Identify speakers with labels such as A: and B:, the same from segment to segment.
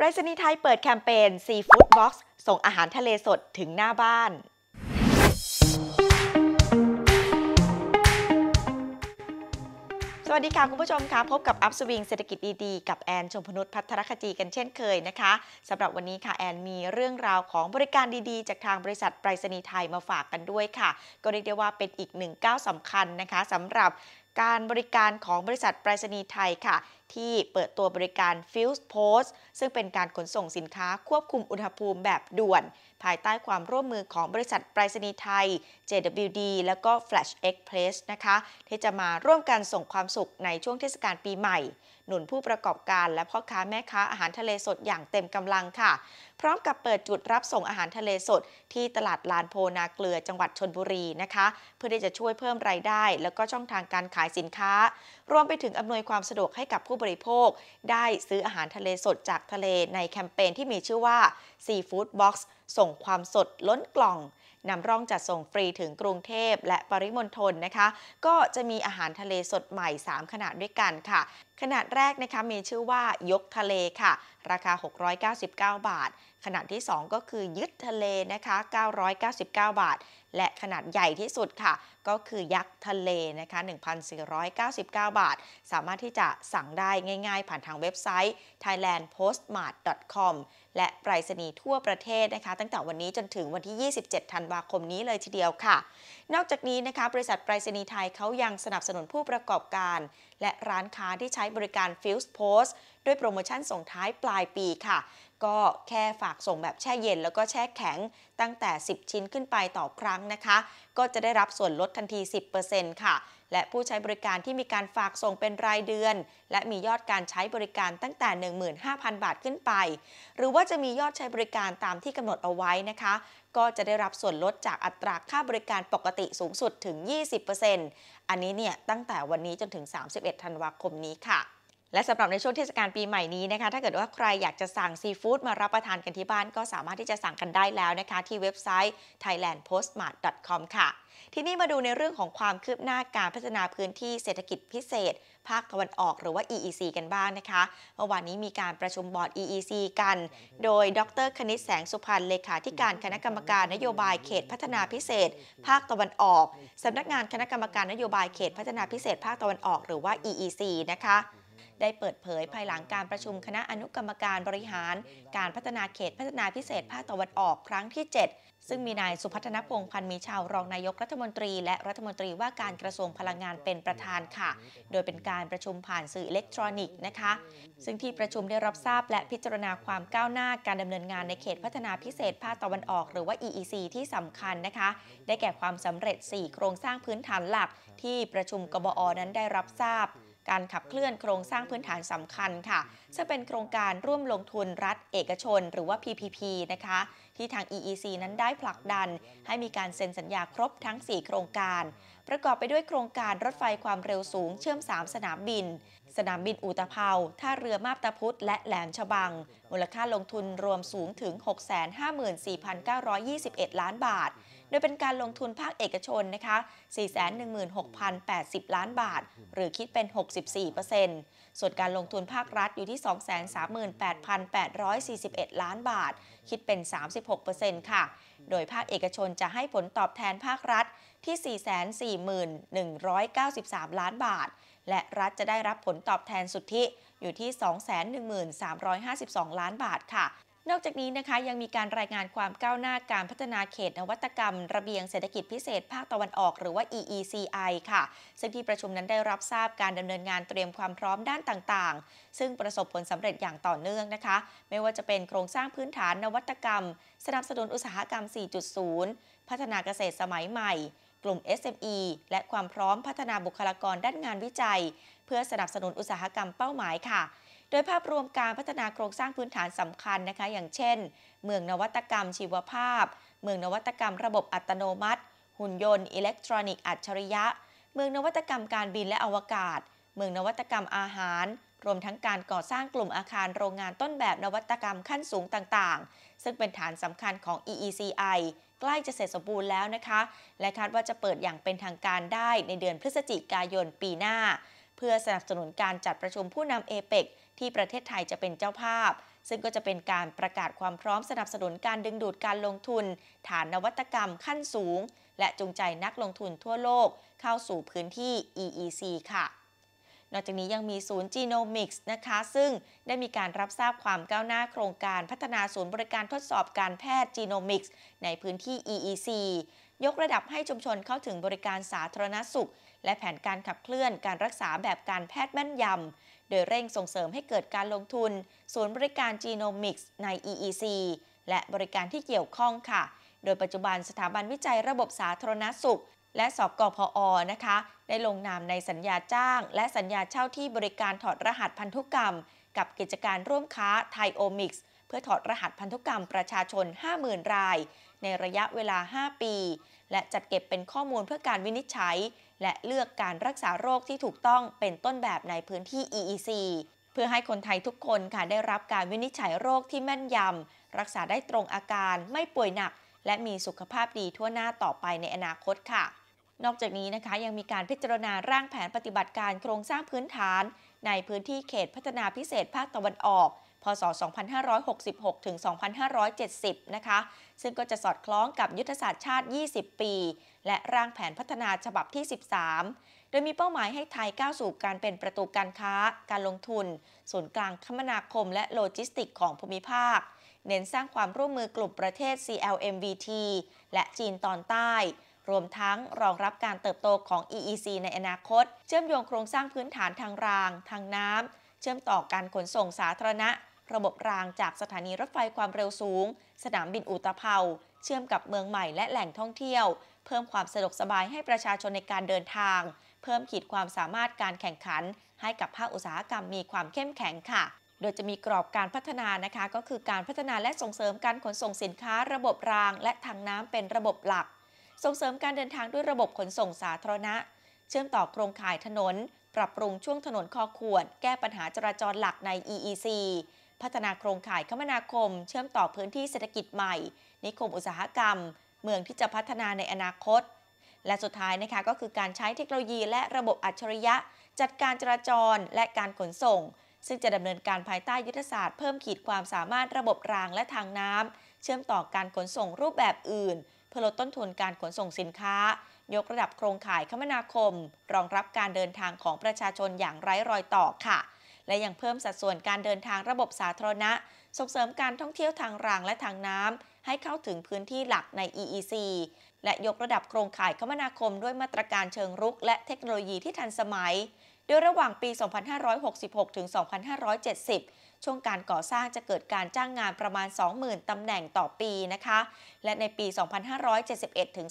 A: ไปรษณีย์ไทยเปิดแคมเปญซีฟู้ดบ็อกซ์ส่งอาหารทะเลสดถึงหน้าบ้าน สวัสดีค่ะคุณผู้ชมค่ะพบกับอัพสวิงเศรษฐกิจดีๆกับแอนชมพนุษย์พัทรคจีกันเช่นเคยนะคะสำหรับวันนี้ค่ะแอนมีเรื่องราวของบริการดีๆ จากทางบริษัทไปรษณีย์ไทยมาฝากกันด้วยค่ะ ก็เรียกได้ว่าเป็นอีกหนึ่งก้าวสำคัญนะคะสำหรับการบริการของบริษัทไปรษณีย์ไทยค่ะที่เปิดตัวบริการ Fuse Post ซึ่งเป็นการขนส่งสินค้าควบคุมอุณหภูมิแบบด่วน ภายใต้ความร่วมมือของบริษัทไปรษณีย์ไทย JWD และก็ Flash Express นะคะ ที่จะมาร่วมกันส่งความสุขในช่วงเทศกาลปีใหม่ หนุนผู้ประกอบการและพ่อค้าแม่ค้า อาหารทะเลสดอย่างเต็มกำลังค่ะ พร้อมกับเปิดจุดรับส่งอาหารทะเลสด ที่ตลาดลานโพนาเกลือจังหวัดชนบุรีนะคะเพื่อที่จะช่วยเพิ่มรายได้ และก็ช่องทางการขายสินค้ารวมไปถึงอำนวยความสะดวกให้กับผูู้้บริโภคได้ซื้ออาหารทะเลสดจากทะเลในแคมเปญที่มีชื่อว่า Seafood Box ส่งความสดล้นกล่องนำร่องจัดส่งฟรีถึงกรุงเทพและปริมณฑลนะคะ ก็จะมีอาหารทะเลสดใหม่ 3 ขนาดด้วยกันค่ะ ขนาดแรกนะคะมีชื่อว่ายกทะเลค่ะ ราคา 699 บาท ขนาดที่ 2 ก็คือยึดทะเลนะคะ 999 บาท และขนาดใหญ่ที่สุดค่ะ ก็คือยักษ์ทะเลนะคะ 1,499 บาท สามารถที่จะสั่งได้ง่ายๆ ผ่านทางเว็บไซต์ thailandpostmart.com และไปรษณีย์ทั่วประเทศนะคะ ตั้งแต่วันนี้จนถึงวันที่ 27ธันวาคมนี้เลยทีเดียวค่ะ นอกจากนี้นะคะ บริษัทไปรษณีย์ไทยเขายังสนับสนุนผู้ประกอบการ และร้านค้าที่ใช้บริการ f i l ส์โพสด้วยโปรโมชั่นส่งท้ายปลายปีค่ะ ก็แค่ฝากส่งแบบแช่เย็นแล้วก็แช่แข็งตั้งแต่ 10 ชิ้นขึ้นไปต่อครั้งนะคะ ก็จะได้รับส่วนลดทันที10%ค่ะและผู้ใช้บริการที่มีการฝากส่งเป็นรายเดือน และมียอดการใช้บริการตั้งแต่ 15,000 บาทขึ้นไป หรือว่าจะมียอดใช้บริการตามที่กำหนดเอาไว้นะคะ ก็จะได้รับส่วนลดจากอัตราค่าบริการปกติสูงสุดถึง 20%อันนี้เนี่ยตั้งแต่วันนี้จนถึง 31 ธันวาคมนี้ค่ะและสำหรับในช่วงเทศกาลปีใหม่นี้นะคะ ถ้าเกิดว่าใครอยากจะสั่งซีฟู้ดมารับประทานกันที่บ้านก็สามารถที่จะสั่งกันได้แล้วนะคะที่เว็บไซต์ thailandpostmart.com ค่ะ ที่นี่มาดูในเรื่องของความคืบหน้าการพัฒนาพื้นที่เศรษฐกิจพิเศษ ภาคตะวันออกหรือว่า EEC กันบ้างนะคะ เมื่อวานนี้มีการประชุมบอร์ด EEC กัน โดยดร คณิตแสงสุพรรณเลขาธิการคณะกรรมการนโยบายเขตพัฒนาพิเศษ ภาคตะวันออกสำนักงานคณะกรรมการนโยบายเขตพัฒนาพิเศษภาคตะวันออกหรือว่า EEC นะคะได้เปิดเผยภายหลังการประชุมคณะอนุกรรมการบริหาร การพัฒนาเขตพัฒนาพิเศษภาคตะวันออกครั้งที่ 7 ซึ่งมีนายสุพัฒนพงษ์พันธ์มีชาวรองนายกรัฐมนตรี และรัฐมนตรีว่าการกระทรวงพลังงานเป็นประธานค่ะ โดยเป็นการประชุมผ่านสื่ออิเล็กทรอนิกส์นะคะ ซึ่งที่ประชุมได้รับทราบและพิจารณาความก้าวหน้าการดำเนินงานในเขตพัฒนาพิเศษภาคตะวันออกหรือว่า EEC ที่สำคัญนะคะ ได้แก่ความสำเร็จ 4 โครงสร้างพื้นฐานหลัก ที่ประชุมกบอนั้นได้รับทราบการขับเคลื่อนโครงสร้างพื้นฐานสำคัญค่ะซึ่งเป็นโครงการร่วมลงทุนรัฐเอกชนหรือว่า PPP นะคะ ที่ทาง EEC นั้นได้ผลักดัน ให้มีการเซ็นสัญญาครบทั้ง 4 โครงการ ประกอบไปด้วยโครงการรถไฟความเร็วสูงเชื่อม 3 สนามบิน สนามบินอุตภา ท่าเรือมาบตาพุธและแหลมฉบัง มูลค่าลงทุนรวมสูงถึง 654,921 ล้านบาทโดยเป็นการลงทุนภาคเอกชนนะคะ 416,080 ล้านบาท หรือคิดเป็น 64%ส่วนการลงทุนภาครัฐอยู่ที่ 238,841 ล้านบาท คิดเป็น 36%ค่ะ โดยภาคเอกชนจะให้ผลตอบแทนภาครัฐที่ 441,193 ล้านบาท และรัฐจะได้รับผลตอบแทนสุทธิอยู่ที่ 2 1 3 5 2 ล้านบาทค่ะนอกจากนี้นะคะยังมีการรายงานความก้าวหน้าการพัฒนาเขตนวัตกรรม ระเบียงเศรษฐกิจพิเศษภาคตะวันออกหรือว่า EECI ค่ะ ซึ่งที่ประชุมนั้นได้รับทราบการดำเนินงานเตรียมความพร้อมด้านต่างๆ ซึ่งประสบผลสำเร็จอย่างต่อเนื่องนะคะ ไม่ว่าจะเป็นโครงสร้างพื้นฐานนวัตกรรม สนับสนุนอุตสาหกรรม 4.0 พัฒนาเกษตรสมัยใหม่ กลุ่ม SME และความพร้อมพัฒนาบุคลากรด้านงานวิจัย เพื่อสนับสนุนอุตสาหกรรมเป้าหมายค่ะโดยภาพรวมการพัฒนาโครงสร้างพื้นฐานสำคัญนะคะ อย่างเช่น เมืองนวัตกรรมชีวภาพ เมืองนวัตกรรมระบบอัตโนมัติ หุ่นยนต์อิเล็กทรอนิกส์อัจฉริยะ เมืองนวัตกรรมการบินและอวกาศ เมืองนวัตกรรมอาหาร รวมทั้งการก่อสร้างกลุ่มอาคารโรงงานต้นแบบนวัตกรรมขั้นสูงต่าง ๆ ซึ่งเป็นฐานสำคัญของ EECI ใกล้จะเสร็จสมบูรณ์แล้วนะคะ และคาดว่าจะเปิดอย่างเป็นทางการได้ ในเดือนพฤศจิกายนปีหน้าเพื่อสนับสนุนการจัดประชุมผู้นำเอเปกที่ประเทศไทยจะเป็นเจ้าภาพ ซึ่งก็จะเป็นการประกาศความพร้อมสนับสนุนการดึงดูดการลงทุน ฐานนวัตกรรมขั้นสูง และจูงใจนักลงทุนทั่วโลกเข้าสู่พื้นที่ EEC ค่ะนอกจากนี้ยังมีศูนย์จีโนมิกส์นะคะซึ่งได้มีการรับทราบความก้าวหน้าโครงการพัฒนาศูนย์บริการทดสอบการแพทย์จีโนมิกส์ในพื้นที่ EEC ยกระดับให้ชุมชนเข้าถึงบริการสาธารณสุข และแผนการขับเคลื่อนการรักษาแบบการแพทย์แม่นยำโดยเร่งส่งเสริมให้เกิดการลงทุน ศูนย์บริการจีโนมิกส์ใน EEC และบริการที่เกี่ยวข้องค่ะ โดยปัจจุบันสถาบันวิจัยระบบสาธารณสุขและสอบกพออนะคะ ได้ลงนามในสัญญาจ้างและสัญญาเช่าที่บริการถอดรหัสพันธุกรรม กับกิจการร่วมค้าไทโอมิกส์เพื่อถอดรหัสพันธุกรรมประชาชน 50,000ราย ในระยะเวลา 5 ปี และจัดเก็บเป็นข้อมูลเพื่อการวินิจฉัย และเลือกการรักษาโรคที่ถูกต้องเป็นต้นแบบในพื้นที่ EEC เพื่อให้คนไทยทุกคนค่ะได้รับการวินิจฉัยโรคที่แม่นยำรักษาได้ตรงอาการไม่ป่วยหนักและมีสุขภาพดีทั่วหน้าต่อไปในอนาคตค่ะ นอกจากนี้นะคะยังมีการพิจารณาร่างแผนปฏิบัติการโครงสร้างพื้นฐาน ในพื้นที่เขตพัฒนาพิเศษภาคตะวันออก พศ 2566ถึง2570 นะคะ ซึ่งก็จะสอดคล้องกับยุทธศาสตร์ชาติ 20 ปี และร่างแผนพัฒนาฉบับที่ 13 โดยมีเป้าหมายให้ไทยก้าวสู่การเป็นประตูการค้า การลงทุน ศูนย์กลางคมนาคม และโลจิสติกของภูมิภาคเน้นสร้างความร่วมมือกลุ่มประเทศ CLMVT และจีนตอนใต้ รวมทั้งรองรับการเติบโตของ EEC ในอนาคต เชื่อมโยงโครงสร้างพื้นฐานทางราง ทางน้ำ เชื่อมต่อการขนส่งสาธารณะ ระบบรางจากสถานีรถไฟความเร็วสูง สนามบินอุตภเปาเชื่อมกับเมืองใหม่และแหล่งท่องเที่ยว เพิ่มความสะดวกสบายให้ประชาชนในการเดินทาง เพิ่มขีดความสามารถการแข่งขัน ให้กับภาคอุตสาหกรรมมีความเข้มแข็งค่ะโดยจะมีกรอบการพัฒนานะคะก็คือการพัฒนาและส่งเสริมการขนส่งสินค้า ระบบราง และทางน้ำเป็นระบบหลัก ส่งเสริมการเดินทางด้วยระบบขนส่งสาธารณะ เชื่อมต่อโครงข่ายถนน ปรับปรุงช่วงถนนคอขวดแก้ปัญหาจราจรหลักใน EEC พัฒนาโครงข่ายคมนาคม เชื่อมต่อพื้นที่เศรษฐกิจใหม่นิคมอุตสาหกรรม เมืองที่จะพัฒนาในอนาคต และสุดท้ายนะคะก็คือการใช้เทคโนโลยีและระบบอัจฉริยะจัดการจราจร และการขนส่งซึ่งจะดำเนินการภายใต้ยุทธศาสตร์เพิ่มขีดความสามารถระบบรางและทางน้ำเชื่อมต่อการขนส่งรูปแบบอื่นเพื่อลดต้นทุนการขนส่งสินค้า ยกระดับโครงข่ายคมนาคม รองรับการเดินทางของประชาชนอย่างไร้รอยต่อค่ะ และยังเพิ่มสัดส่วนการเดินทางระบบสาธารณะ ส่งเสริมการท่องเที่ยวทางรางและทางน้ำให้เข้าถึงพื้นที่หลักใน EEC และยกระดับโครงข่ายคมนาคมด้วยมาตรการเชิงรุก และเทคโนโลยีที่ทันสมัยโดยระหว่างปี 2566 ถึง 2570 ช่วงการก่อสร้างจะเกิดการจ้างงานประมาณ 20,000 ตำแหน่งต่อปีนะคะ และในปี 2571 ถึง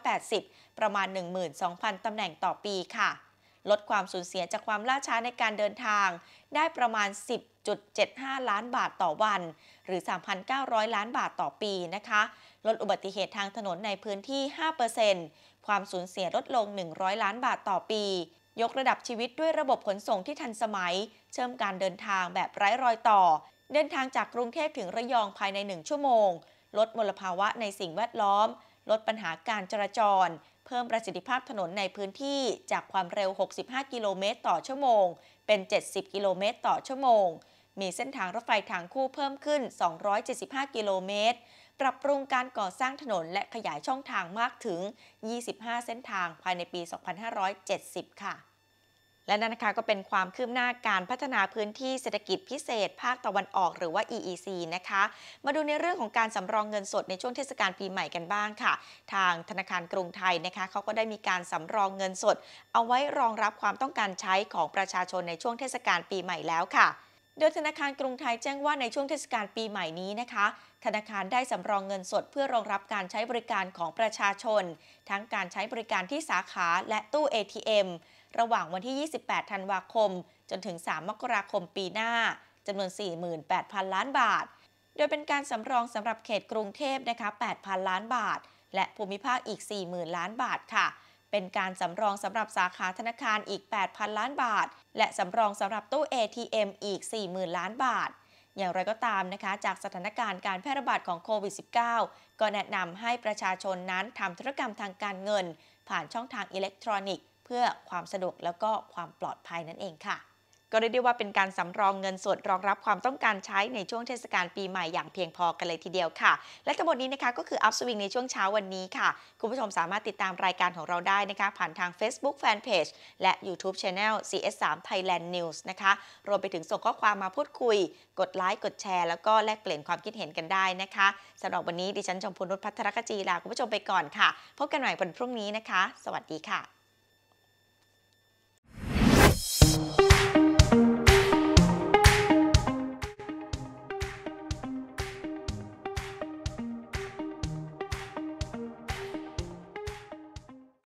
A: 2580 ประมาณ 12,000 ตำแหน่งต่อปีค่ะ ลดความสูญเสียจากความล่าช้าในการเดินทางได้ประมาณ 10.75 ล้านบาทต่อวัน หรือ 3,900 ล้านบาทต่อปีนะคะ ลดอุบัติเหตุทางถนนในพื้นที่ 5%ความสูญเสียลดลง 100 ล้านบาทต่อปียกระดับชีวิตด้วยระบบขนส่งที่ทันสมัย เชื่อมการเดินทางแบบไร้รอยต่อ เดินทางจากกรุงเทพถึงระยองภายใน 1 ชั่วโมงลดมลภาวะในสิ่งแวดล้อม ลดปัญหาการจราจร เพิ่มประสิทธิภาพถนนในพื้นที่จากความเร็ว 65 กิโลเมตร ต่อชั่วโมง เป็น 70 กิโลเมตร ต่อชั่วโมง มีเส้นทางรถไฟทางคู่เพิ่มขึ้น 275 กิโลเมตรปรับปรุงการก่อสร้างถนนและขยายช่องทางมากถึง 25 เส้นทางภายในปี 2570 ค่ะ และนั่นนะคะก็เป็นความคืบหน้าการพัฒนาพื้นที่เศรษฐกิจพิเศษภาคตะวันออกหรือว่า EEC นะคะ มาดูในเรื่องของการสำรองเงินสดในช่วงเทศกาลปีใหม่กันบ้างค่ะ ทางธนาคารกรุงไทยนะคะเขาก็ได้มีการสำรองเงินสด เอาไว้รองรับความต้องการใช้ของประชาชนในช่วงเทศกาลปีใหม่แล้วค่ะโดยธนาคารกรุงไทยแจ้งว่าในช่วงเทศกาลปีใหม่นี้นะคะ ธนาคารได้สำรองเงินสดเพื่อรองรับการใช้บริการของประชาชน ทั้งการใช้บริการที่สาขาและตู้ ATM ระหว่างวันที่ 28ธันวาคมจนถึง 3 มกราคมปีหน้า จำนวน 48,000 ล้านบาท โดยเป็นการสำรองสำหรับเขตกรุงเทพนะคะ 8,000 ล้านบาท และภูมิภาคอีก40,000ล้านบาทค่ะเป็นการสำรองสำหรับสาขาธนาคารอีก 8,000 ล้านบาท และสำรองสำหรับตู้ ATM อีก 40,000 ล้านบาท อย่างไรก็ตามนะคะ จากสถานการณ์การแพร่ระบาดของโควิด -19 ก็แนะนำให้ประชาชนนั้นทำธุรกรรมทางการเงิน ผ่านช่องทางอิเล็กทรอนิกส์ เพื่อความสะดวกแล้วก็ความปลอดภัยนั่นเองค่ะก็เรียกได้ว่าเป็นการสำรองเงินสดรองรับความต้องการใช้ในช่วงเทศกาลปีใหม่อย่างเพียงพอกันเลยทีเดียวค่ะ และทั้งหมดนี้นะคะก็คืออัพสวิงในช่วงเช้าวันนี้ค่ะ คุณผู้ชมสามารถติดตามรายการของเราได้นะคะ ผ่านทาง Facebook Fanpage และ YouTube Channel CS3 Thailand News นะคะรวมไปถึงส่งข้อความมาพูดคุย กดไลค์กดแชร์ แล้วก็แลกเปลี่ยนความคิดเห็นกันได้นะคะสำหรับวันนี้ดิฉันชมพูนุชพัทรกจีลาคุณผู้ชมไปก่อนค่ะ พบกันใหม่วันพรุ่งนี้นะคะ สวัสดีค่ะ